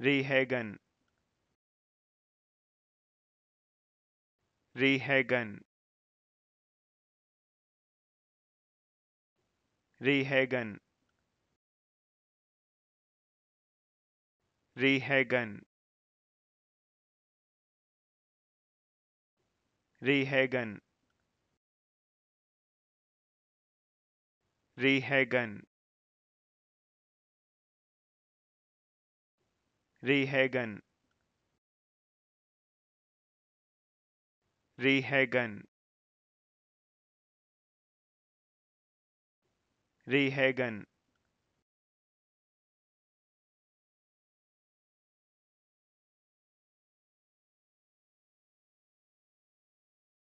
Rehagen Rehagen Rehagen Rehagen Rehagen Rehagen Rehagen Rehagen Rehagen